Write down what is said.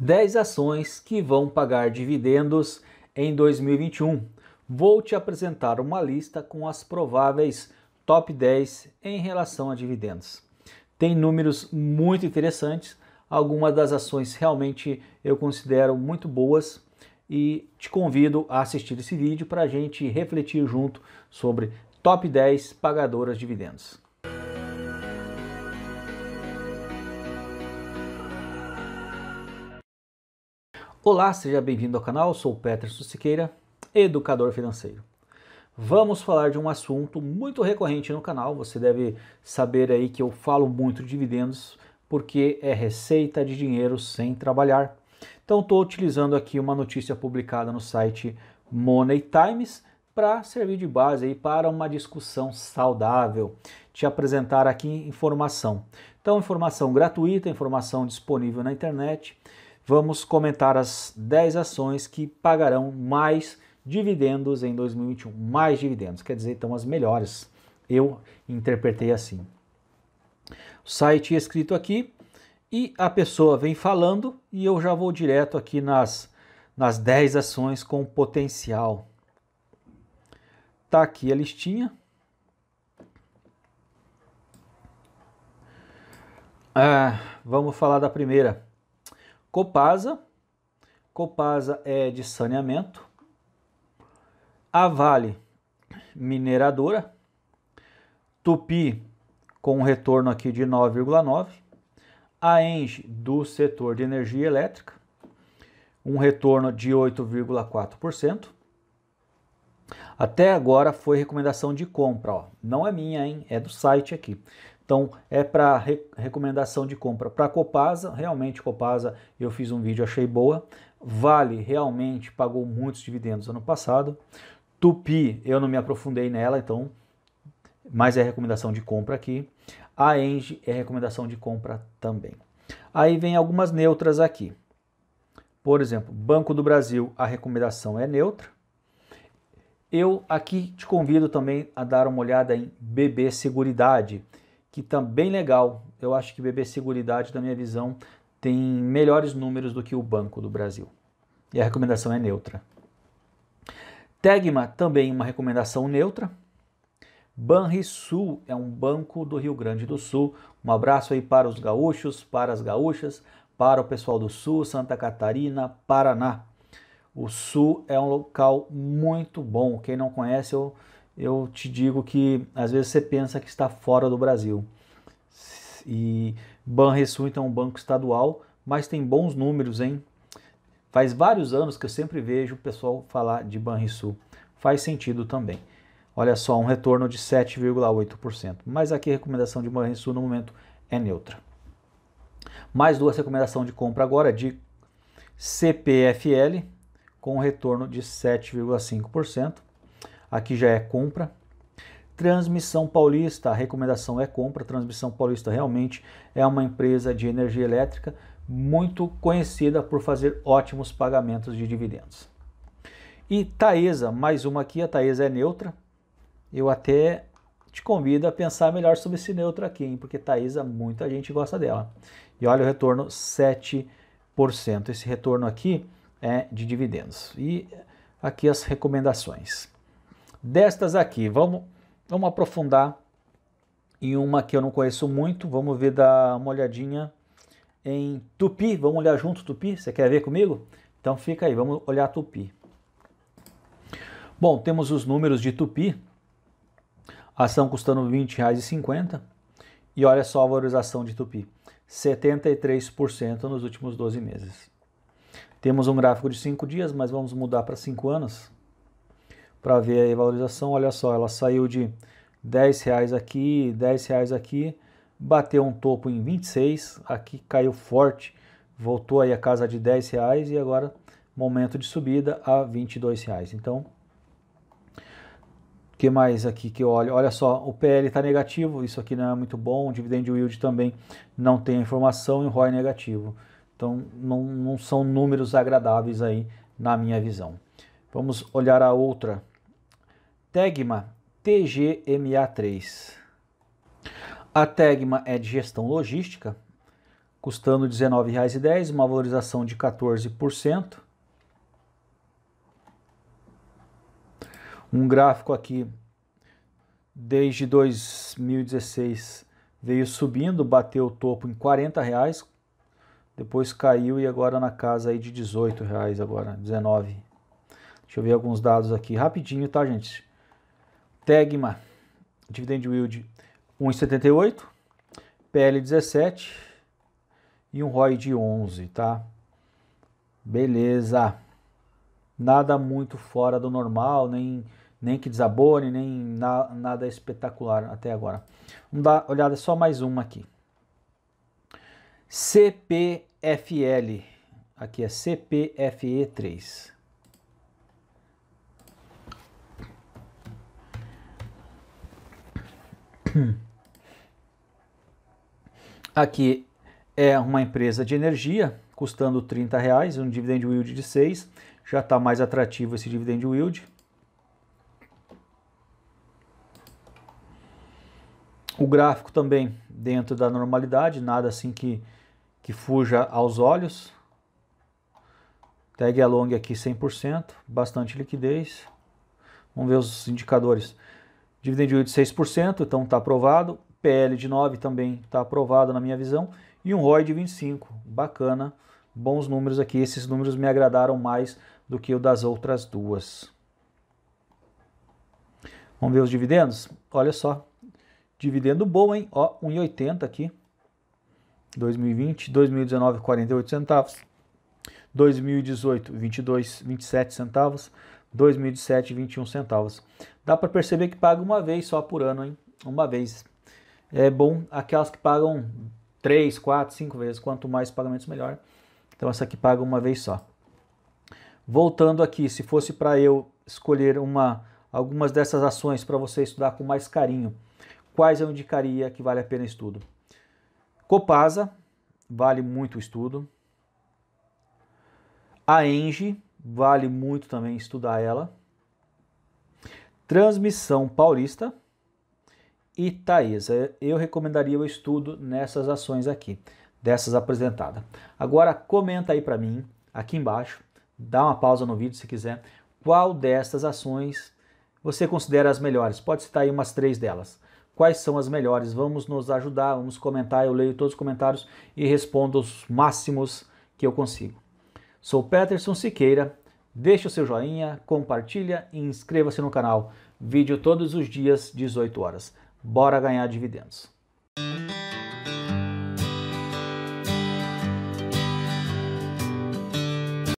10 ações que vão pagar dividendos em 2021. Vou te apresentar uma lista com as prováveis top 10 em relação a dividendos. Tem números muito interessantes, algumas das ações realmente eu considero muito boas e te convido a assistir esse vídeo para a gente refletir junto sobre top 10 pagadoras de dividendos. Olá, seja bem-vindo ao canal. Eu sou o Peterson Siqueira, educador financeiro. Vamos falar de um assunto muito recorrente no canal. Você deve saber aí que eu falo muito de dividendos porque é receita de dinheiro sem trabalhar. Então estou utilizando aqui uma notícia publicada no site Money Times para servir de base aí para uma discussão saudável. Te apresentar aqui informação. Então, informação gratuita, informação disponível na internet vamos comentar as 10 ações que pagarão mais dividendos em 2021. Mais dividendos, quer dizer, então as melhores. Eu interpretei assim. O site é escrito aqui e a pessoa vem falando e eu já vou direto aqui nas, nas 10 ações com potencial. Tá aqui a listinha. Ah, vamos falar da primeira. Copasa. Copasa é de saneamento. A Vale, mineradora. Tupi, com um retorno aqui de 9,9. A Enge, do setor de energia elétrica, um retorno de 8,4%. Até agora foi recomendação de compra, ó. não é minha, hein? é do site aqui. Então, é para re recomendação de compra para Copasa. Realmente, Copasa, eu fiz um vídeo, achei boa. Vale, realmente, pagou muitos dividendos ano passado. Tupi, eu não me aprofundei nela, então, mas é recomendação de compra aqui. A Enge é recomendação de compra também. Aí vem algumas neutras aqui. Por exemplo, Banco do Brasil, a recomendação é neutra. Eu aqui te convido também a dar uma olhada em BB Seguridade que também legal. Eu acho que BB Seguridade, na minha visão, tem melhores números do que o Banco do Brasil. E a recomendação é neutra. Tegma também uma recomendação neutra. Banrisul é um banco do Rio Grande do Sul. Um abraço aí para os gaúchos, para as gaúchas, para o pessoal do Sul, Santa Catarina, Paraná. O Sul é um local muito bom. Quem não conhece, eu eu te digo que às vezes você pensa que está fora do Brasil. E Banrisul então é um banco estadual, mas tem bons números, hein? Faz vários anos que eu sempre vejo o pessoal falar de Banrisul. Faz sentido também. Olha só, um retorno de 7,8%. Mas aqui a recomendação de Banrisul no momento é neutra. Mais duas recomendações de compra agora de CPFL com um retorno de 7,5% aqui já é compra. Transmissão Paulista, a recomendação é compra. Transmissão Paulista realmente é uma empresa de energia elétrica muito conhecida por fazer ótimos pagamentos de dividendos. E Taesa, mais uma aqui, a Taesa é neutra. Eu até te convido a pensar melhor sobre esse neutro aqui, hein? porque Taesa muita gente gosta dela. E olha o retorno 7%. Esse retorno aqui é de dividendos. E aqui as recomendações destas aqui. Vamos, vamos aprofundar em uma que eu não conheço muito. Vamos ver, dar uma olhadinha em Tupi. Vamos olhar junto Tupi? Você quer ver comigo? Então fica aí, vamos olhar Tupi. Bom, temos os números de Tupi. Ação custando R$ 20,50. E olha só a valorização de Tupi. 73% nos últimos 12 meses. Temos um gráfico de 5 dias, mas vamos mudar para 5 anos para ver a valorização. Olha só, ela saiu de 10 reais aqui, 10 reais aqui, bateu um topo em 26, aqui caiu forte, voltou aí a casa de 10 reais e agora momento de subida a 22 reais. Então, o que mais aqui que eu olho? Olha só, o PL está negativo, isso aqui não é muito bom, o dividend yield também não tem informação e o ROI negativo. Então, não, não são números agradáveis aí na minha visão. Vamos olhar a outra Tegma TGMA3. A Tegma é de gestão logística, custando R$ 19,10, uma valorização de 14%. Um gráfico aqui desde 2016 veio subindo, bateu o topo em 40 depois caiu e agora na casa aí de 18 reais agora, 19. Deixa eu ver alguns dados aqui rapidinho, tá, gente? Tegma, dividend yield 1,78, PL 17 e um ROI de 11, tá? Beleza. Nada muito fora do normal, nem, nem que desabone, nem na, nada espetacular até agora. Vamos dar uma olhada só mais uma aqui. CPFL, aqui é CPFE3. Hum. Aqui é uma empresa de energia, custando 30 reais, um dividend yield de 6. Já está mais atrativo esse dividend yield. O gráfico também dentro da normalidade, nada assim que, que fuja aos olhos. Tag along aqui 100%, bastante liquidez. Vamos ver os indicadores. Dividendo de 8, 6%, então está aprovado. PL de 9 também está aprovado na minha visão. E um ROI de 25, bacana, bons números aqui. Esses números me agradaram mais do que o das outras duas. Vamos ver os dividendos? Olha só, dividendo bom, hein? Ó, 1,80 aqui. 2020, 2019, 48 centavos. 2018, 22, 27 centavos. R$ centavos Dá para perceber que paga uma vez só por ano, hein? Uma vez. É bom aquelas que pagam 3, 4, 5 vezes. Quanto mais pagamentos, melhor. Então essa aqui paga uma vez só. Voltando aqui, se fosse para eu escolher uma, algumas dessas ações para você estudar com mais carinho, quais eu indicaria que vale a pena estudo? Copasa, vale muito o estudo. A Engie, vale muito também estudar ela. Transmissão Paulista e taesa é, Eu recomendaria o estudo nessas ações aqui, dessas apresentadas. Agora comenta aí para mim, aqui embaixo, dá uma pausa no vídeo se quiser, qual dessas ações você considera as melhores? Pode citar aí umas três delas. Quais são as melhores? Vamos nos ajudar, vamos comentar. Eu leio todos os comentários e respondo os máximos que eu consigo. Sou Peterson Siqueira, deixe o seu joinha, compartilha e inscreva-se no canal. Vídeo todos os dias, 18 horas. Bora ganhar dividendos.